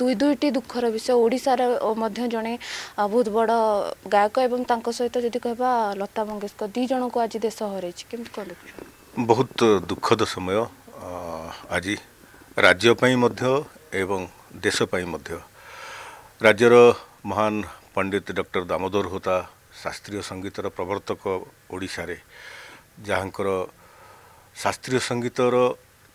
ଦୁଇ ଦୁଇଟି ଦୁଃଖର ବିଷୟ ଓଡ଼ିଶାର ମଧ୍ୟ ଜଣେ ବହୁତ ବଡ଼ ଗାୟକ ଏବଂ ତାଙ୍କ ସହିତ ଯଦି କହିବା ଲତା ମଙ୍ଗେସ୍କର ଦୁଇ ଜଣଙ୍କୁ ଆଜି ଦେଶ ହରାଇଛି କେମିତି କ'ଣ ଦେଖୁଛ ବହୁତ ଦୁଃଖଦ ସମୟ ଆଜି ରାଜ୍ୟ ପାଇଁ ମଧ୍ୟ ଏବଂ ଦେଶ ପାଇଁ ମଧ୍ୟ ରାଜ୍ୟର ମହାନ ପଣ୍ଡିତ ଡକ୍ଟର ଦାମୋଦର ହୋତା ଶାସ୍ତ୍ରୀୟ ସଙ୍ଗୀତର ପ୍ରବର୍ତ୍ତକ ଓଡ଼ିଶାରେ ଯାହାଙ୍କର ଶାସ୍ତ୍ରୀୟ ସଙ୍ଗୀତର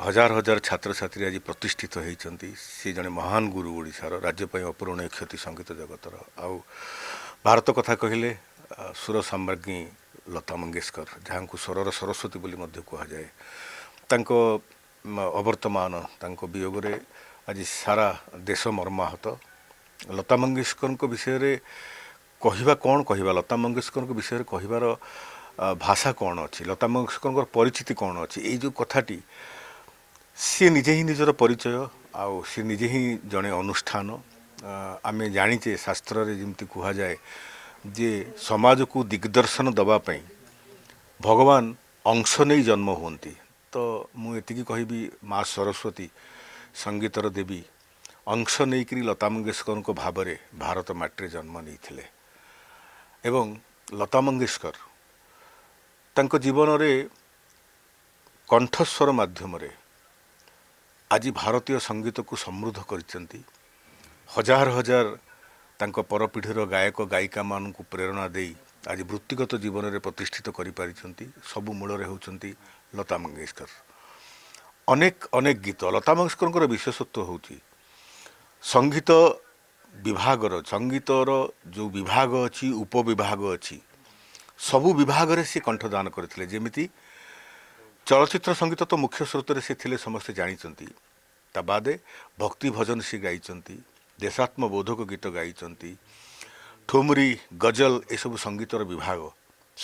ହଜାର ହଜାର ଛାତ୍ରଛାତ୍ରୀ ଆଜି ପ୍ରତିଷ୍ଠିତ ହେଇଛନ୍ତି ସେ ଜଣେ ମହାନ ଗୁରୁ ଓଡ଼ିଶାର ରାଜ୍ୟ ପାଇଁ ଅପୂରଣୀୟ କ୍ଷତି ସଙ୍ଗୀତ ଜଗତର ଆଉ ଭାରତ କଥା କହିଲେ ସୁର ସାମ୍ରାଜ୍ଞୀ ଲତା ମଙ୍ଗେଶକର ଯାହାଙ୍କୁ ସ୍ୱରର ସରସ୍ୱତୀ ବୋଲି ମଧ୍ୟ କୁହାଯାଏ ତାଙ୍କ ଅବର୍ତ୍ତମାନ ତାଙ୍କ ବିୟୋଗରେ ଆଜି ସାରା ଦେଶ ମର୍ମାହତ ଲତା ମଙ୍ଗେଶକରଙ୍କ ବିଷୟରେ କହିବା କ'ଣ କହିବା ଲତା ମଙ୍ଗେଶକରଙ୍କ ବିଷୟରେ କହିବାର ଭାଷା କ'ଣ ଅଛି ଲତା ମଙ୍ଗେଶକରଙ୍କର ପରିଚିତି କ'ଣ ଅଛି ଏଇ ଯେଉଁ କଥାଟି ସିଏ ନିଜେ ହିଁ ନିଜର ପରିଚୟ ଆଉ ସିଏ ନିଜେ ହିଁ ଜଣେ ଅନୁଷ୍ଠାନ ଆମେ ଜାଣିଛେ ଶାସ୍ତ୍ରରେ ଯେମିତି କୁହାଯାଏ ଯେ ସମାଜକୁ ଦିଗ୍ଦର୍ଶନ ଦେବା ପାଇଁ ଭଗବାନ ଅଂଶ ନେଇ ଜନ୍ମ ହୁଅନ୍ତି ତ ମୁଁ ଏତିକି କହିବି ମା' ସରସ୍ୱତୀ ସଙ୍ଗୀତର ଦେବୀ ଅଂଶ ନେଇକରି ଲତା ମଙ୍ଗେସ୍କରଙ୍କ ଭାବରେ ଭାରତ ମାଟିରେ ଜନ୍ମ ନେଇଥିଲେ ଏବଂ ଲତା ମଙ୍ଗେସ୍କର ତାଙ୍କ ଜୀବନରେ କଣ୍ଠସ୍ୱର ମାଧ୍ୟମରେ ଆଜି ଭାରତୀୟ ସଙ୍ଗୀତକୁ ସମୃଦ୍ଧ କରିଛନ୍ତି ହଜାର ହଜାର ତାଙ୍କ ପରପିଢ଼ିର ଗାୟକ ଗାୟିକାମାନଙ୍କୁ ପ୍ରେରଣା ଦେଇ ଆଜି ବୃତ୍ତିଗତ ଜୀବନରେ ପ୍ରତିଷ୍ଠିତ କରିପାରିଛନ୍ତି ସବୁ ମୂଳରେ ହେଉଛନ୍ତି ଲତା ମଙ୍ଗେଶକର ଅନେକ ଅନେକ ଗୀତ ଲତା ମଙ୍ଗେଶକରଙ୍କର ବିଶେଷତ୍ୱ ହେଉଛି ସଙ୍ଗୀତ ବିଭାଗର ସଙ୍ଗୀତର ଯେଉଁ ବିଭାଗ ଅଛି ଉପବିଭାଗ ଅଛି ସବୁ ବିଭାଗରେ ସେ କଣ୍ଠଦାନ କରିଥିଲେ ଯେମିତି ଚଳଚ୍ଚିତ୍ର ସଙ୍ଗୀତ ତ ମୁଖ୍ୟ ସ୍ରୋତରେ ସେ ଥିଲେ ସମସ୍ତେ ଜାଣିଛନ୍ତି ତା ବାଦେ ଭକ୍ତି ଭଜନ ସେ ଗାଇଛନ୍ତି ଦେଶାତ୍ମବୋଧକ ଗୀତ ଗାଇଛନ୍ତି ଠୁମରି ଗଜଲ ଏସବୁ ସଙ୍ଗୀତର ବିଭାଗ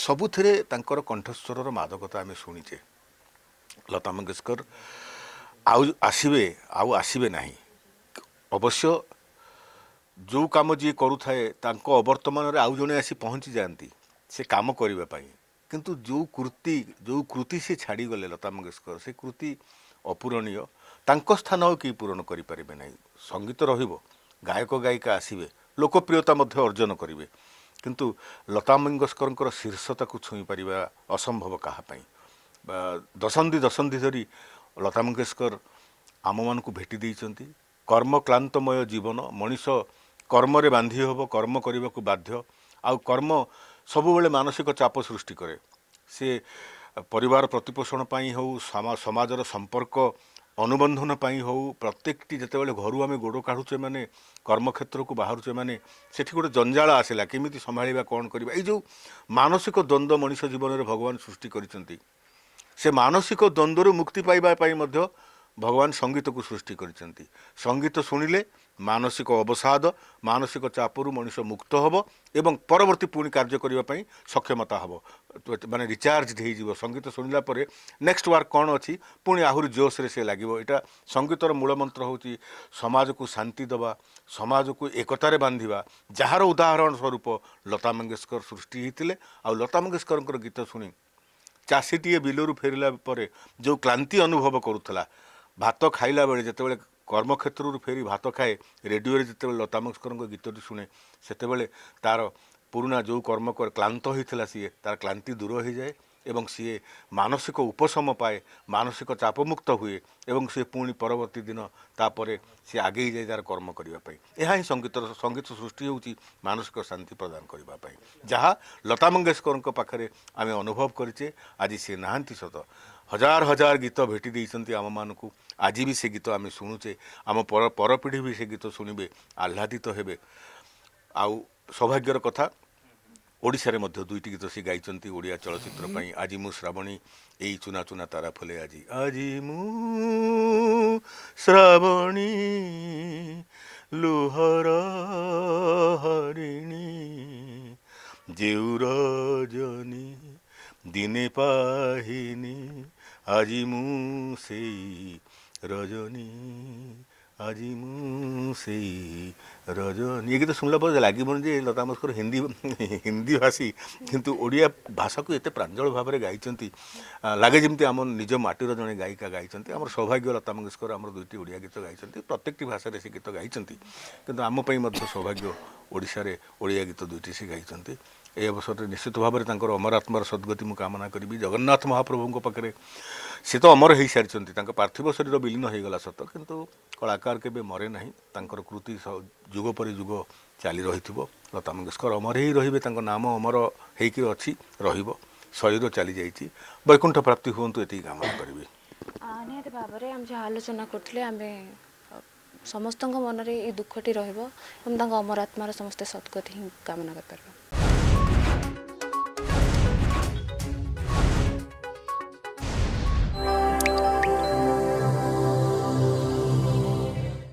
ସବୁଥିରେ ତାଙ୍କର କଣ୍ଠସ୍ୱରର ମାଦକତା ଆମେ ଶୁଣିଛେ ଲତା ମଙ୍ଗେଶକର ଆଉ ଆସିବେ ଆଉ ଆସିବେ ନାହିଁ ଅବଶ୍ୟ ଯେଉଁ କାମ ଯିଏ କରୁଥାଏ ତାଙ୍କ ଅବର୍ତ୍ତମାନରେ ଆଉ ଜଣେ ଆସି ପହଞ୍ଚି ଯାଆନ୍ତି ସେ କାମ କରିବା ପାଇଁ କିନ୍ତୁ ଯେଉଁ କୃତି ଯେଉଁ କୃତି ସେ ଛାଡ଼ିଗଲେ ଲତା ମଙ୍ଗେସ୍କର ସେ କୃତି ଅପୂରଣୀୟ ତାଙ୍କ ସ୍ଥାନ ଆଉ କେହି ପୂରଣ କରିପାରିବେ ନାହିଁ ସଙ୍ଗୀତ ରହିବ ଗାୟକ ଗାୟିକା ଆସିବେ ଲୋକପ୍ରିୟତା ମଧ୍ୟ ଅର୍ଜନ କରିବେ କିନ୍ତୁ ଲତା ମଙ୍ଗେସ୍କରଙ୍କର ଶୀର୍ଷତାକୁ ଛୁଇଁପାରିବା ଅସମ୍ଭବ କାହା ପାଇଁ ଦଶନ୍ଧି ଦଶନ୍ଧି ଧରି ଲତା ମଙ୍ଗେସ୍କର ଆମମାନଙ୍କୁ ଭେଟି ଦେଇଛନ୍ତି କର୍ମକ୍ଲାନ୍ତମୟ ଜୀବନ ମଣିଷ କର୍ମରେ ବାନ୍ଧି ହେବ କର୍ମ କରିବାକୁ ବାଧ୍ୟ ଆଉ କର୍ମ ସବୁବେଳେ ମାନସିକ ଚାପ ସୃଷ୍ଟି କରେ ସେ ପରିବାର ପ୍ରତିପୋଷଣ ପାଇଁ ହେଉ ସମାଜର ସମ୍ପର୍କ ଅନୁବନ୍ଧନ ପାଇଁ ହେଉ ପ୍ରତ୍ୟେକଟି ଯେତେବେଳେ ଘରୁ ଆମେ ଗୋଡ଼ କାଢ଼ୁଛୁ ଏମାନେ କର୍ମକ୍ଷେତ୍ରକୁ ବାହାରୁଛୁ ଏମାନେ ସେଠି ଗୋଟେ ଜଞ୍ଜାଳ ଆସିଲା କେମିତି ସମ୍ଭାଳିବା କ'ଣ କରିବା ଏଇ ଯେଉଁ ମାନସିକ ଦ୍ୱନ୍ଦ୍ୱ ମଣିଷ ଜୀବନରେ ଭଗବାନ ସୃଷ୍ଟି କରିଛନ୍ତି ସେ ମାନସିକ ଦ୍ୱନ୍ଦ୍ୱରୁ ମୁକ୍ତି ପାଇବା ପାଇଁ ମଧ୍ୟ ଭଗବାନ ସଙ୍ଗୀତକୁ ସୃଷ୍ଟି କରିଛନ୍ତି ସଙ୍ଗୀତ ଶୁଣିଲେ ମାନସିକ ଅବସାଦ ମାନସିକ ଚାପରୁ ମଣିଷ ମୁକ୍ତ ହେବ ଏବଂ ପରବର୍ତ୍ତୀ ପୁଣି କାର୍ଯ୍ୟ କରିବା ପାଇଁ ସକ୍ଷମତା ହେବ ମାନେ ରିଚାର୍ଜ ହେଇଯିବ ସଙ୍ଗୀତ ଶୁଣିଲା ପରେ ନେକ୍ସଟ ୱାର୍କ କ'ଣ ଅଛି ପୁଣି ଆହୁରି ଜୋସ୍ରେ ସେ ଲାଗିବ ଏଇଟା ସଙ୍ଗୀତର ମୂଳମନ୍ତ୍ର ହେଉଛି ସମାଜକୁ ଶାନ୍ତି ଦେବା ସମାଜକୁ ଏକତାରେ ବାନ୍ଧିବା ଯାହାର ଉଦାହରଣ ସ୍ୱରୂପ ଲତା ମଙ୍ଗେସ୍କର ସୃଷ୍ଟି ହୋଇଥିଲେ ଆଉ ଲତା ମଙ୍ଗେସ୍କରଙ୍କର ଗୀତ ଶୁଣି ଚାଷୀଟିଏ ବିଲରୁ ଫେରିଲା ପରେ ଯେଉଁ କ୍ଲାନ୍ତି ଅନୁଭବ କରୁଥିଲା ଭାତ ଖାଇଲା ବେଳେ ଯେତେବେଳେ କର୍ମକ୍ଷେତ୍ରରୁ ଫେରି ଭାତ ଖାଏ ରେଡ଼ିଓରେ ଯେତେବେଳେ ଲତା ମଙ୍ଗେସକରଙ୍କ ଗୀତଟି ଶୁଣେ ସେତେବେଳେ ତା'ର ପୁରୁଣା ଯେଉଁ କର୍ମ କ୍ଳାନ୍ତ ହୋଇଥିଲା ସିଏ ତା'ର କ୍ଳାନ୍ତି ଦୂର ହୋଇଯାଏ ଏବଂ ସିଏ ମାନସିକ ଉପଶମ ପାଏ ମାନସିକ ଚାପମୁକ୍ତ ହୁଏ ଏବଂ ସିଏ ପୁଣି ପରବର୍ତ୍ତୀ ଦିନ ତାପରେ ସିଏ ଆଗେଇ ଯାଏ ତା'ର କର୍ମ କରିବା ପାଇଁ ଏହା ହିଁ ସଙ୍ଗୀତର ସଙ୍ଗୀତ ସୃଷ୍ଟି ହେଉଛି ମାନସିକ ଶାନ୍ତି ପ୍ରଦାନ କରିବା ପାଇଁ ଯାହା ଲତା ମଙ୍ଗେସକରଙ୍କ ପାଖରେ ଆମେ ଅନୁଭବ କରିଛେ ଆଜି ସିଏ ନାହାନ୍ତି ସତ হাজার হাজার গীত ভেটি দিয়েছেন আমମାନଙ୍କୁ ଆଜି ବି ସେ ଗୀତ ଆମେ ଶୁଣୁଛେ ଆମ ପର ପରପିଢ଼ି ବି ସେ ଗୀତ ଶୁଣିବେ ଆହ୍ଲାଦିତ ହେବେ ଆଉ ସୌଭାଗ୍ୟର କଥା ଓଡ଼ିଶାରେ ମଧ୍ୟ ଦୁଇଟି ଗୀତ ସେ ଗାଇଛନ୍ତି ଓଡ଼ିଆ ଚଳଚ୍ଚିତ୍ର ପାଇଁ ଆଜି ମୁଁ ଶ୍ରାବଣୀ ଏଇ ଚୁନା ଚୁନା ତାରା ଫୁଲେ ଆଜି ଆଜି ମୁଁ ଶ୍ରାବଣୀ ଲୁହର ହରିଣୀ ଜେଉ ରଜନୀ ଦିନେ ପାହିନି ଆଜି ମୁଁ ସେଇ ରଜନୀ ଆଜି ମୁଁ ସେଇ ରଜନୀ ଏ ଗୀତ ଶୁଣିଲା ପରେ ଲାଗିବନି ଯେ ଲତା ମଙ୍ଗେଶକର ହିନ୍ଦୀ ହିନ୍ଦୀ ଭାଷୀ କିନ୍ତୁ ଓଡ଼ିଆ ଭାଷାକୁ ଏତେ ପ୍ରାଞ୍ଜଳ ଭାବରେ ଗାଇଛନ୍ତି ଲାଗେ ଯେମିତି ଆମ ନିଜ ମାଟିର ଜଣେ ଗାୟିକା ଗାଇଛନ୍ତି ଆମର ସୌଭାଗ୍ୟ ଲତା ମଙ୍ଗେଶକର ଆମର ଦୁଇଟି ଓଡ଼ିଆ ଗୀତ ଗାଇଛନ୍ତି ପ୍ରତ୍ୟେକଟି ଭାଷାରେ ସେ ଗୀତ ଗାଇଛନ୍ତି କିନ୍ତୁ ଆମ ପାଇଁ ମଧ୍ୟ ସୌଭାଗ୍ୟ ଓଡ଼ିଶାରେ ଓଡ଼ିଆ ଗୀତ ଦୁଇଟି ସେ ଗାଇଛନ୍ତି ଏ ଅବସରରେ ନିଶ୍ଚିତ ଭାବରେ ତାଙ୍କର ଅମର ଆତ୍ମାର ସଦ୍ଗତି ମୁଁ କାମନା କରିବି ଜଗନ୍ନାଥ ମହାପ୍ରଭୁଙ୍କ ପାଖରେ ସେ ତ ଅମର ହୋଇସାରିଛନ୍ତି ତାଙ୍କ ପାର୍ଥିବ ଶରୀର ବିଲୀନ ହୋଇଗଲା ସତ କିନ୍ତୁ କଳାକାର କେବେ ମରେ ନାହିଁ ତାଙ୍କର କୃତି ଯୁଗ ପରେ ଯୁଗ ଚାଲି ରହିଥିବ ଲତା ମଙ୍ଗେସ୍କର ଅମର ହେଇ ରହିବେ ତାଙ୍କ ନାମ ଅମର ହେଇକି ଅଛି ରହିବ ଶରୀର ଚାଲିଯାଇଛି ବୈକୁଣ୍ଠ ପ୍ରାପ୍ତି ହୁଅନ୍ତୁ ଏତିକି କାମନା କରିବି ନିହାତି ଭାବରେ ଆମେ ଯାହା ଆଲୋଚନା କରୁଥିଲେ ଆମେ ସମସ୍ତଙ୍କ ମନରେ ଏଇ ଦୁଃଖଟି ରହିବ ଏବଂ ତାଙ୍କ ଅମରାତ୍ମାର ସମସ୍ତେ ସଦ୍ଗତି ହିଁ କାମନା କରିପାରିବ Bye.